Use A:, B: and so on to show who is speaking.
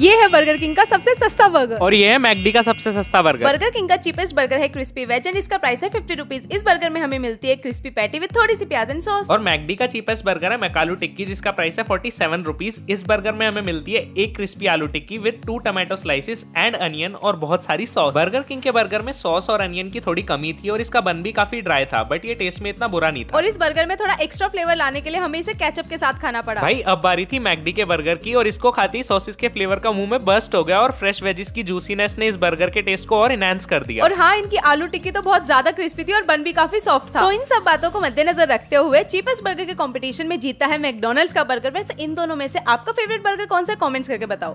A: ये है burger king का सबसे सस्ता बर्गर और
B: ये है मैकडी का सबसे सस्ता बर्गर बर्गर
A: किंग का चीपेस्ट बर्गर है क्रिस्पी वेज एंड इसका प्राइस है फिफ्टी रुपीज इस बर्गर में हमें मिलती है क्रिस्पी पैटी विद थोड़ी सी प्याज एंड सॉस और
B: मैकडी का चीपेस्ट बर्गर है मैकालू टिक्की जिसका प्राइस है फोर्टी सेवन रुपीज इस बर्गर में हमें मिलती है एक crispy aloo tikki with two tomato slices and onion और बहुत सारी सॉस बर्गर किंग के बर्गर में सॉस और अनियन की थोड़ी कमी थी और इसका बन भी काफी ड्राई था बट ये टेस्ट में इतना बुरा नहीं
A: था और इस बर्गर में थोड़ा एक्स्ट्रा फ्लेवर लाने के लिए हमें इसे कैचअप के साथ खाना पड़ा भाई
B: अब बारी थी मैकडी के बर्गर की और इसको खाती सॉसिस के फ्लेवर का का मुंह में बस्ट हो गया और फ्रेश वेजिस की जूसीनेस ने इस बर्गर के टेस्ट को और इनहेंस कर दिया और
A: हाँ इनकी आलू टिक्की तो बहुत ज्यादा क्रिस्पी थी और बन भी काफी सॉफ्ट था तो इन सब बातों को मद्देनजर रखते हुए चीपेस्ट बर्गर के कॉम्पिटिशन में जीता है मैकडोनल्ड का बर्गर इन दोनों में से आपका फेवरेट बर्गर कौन सा कॉमेंट्स करके बताओ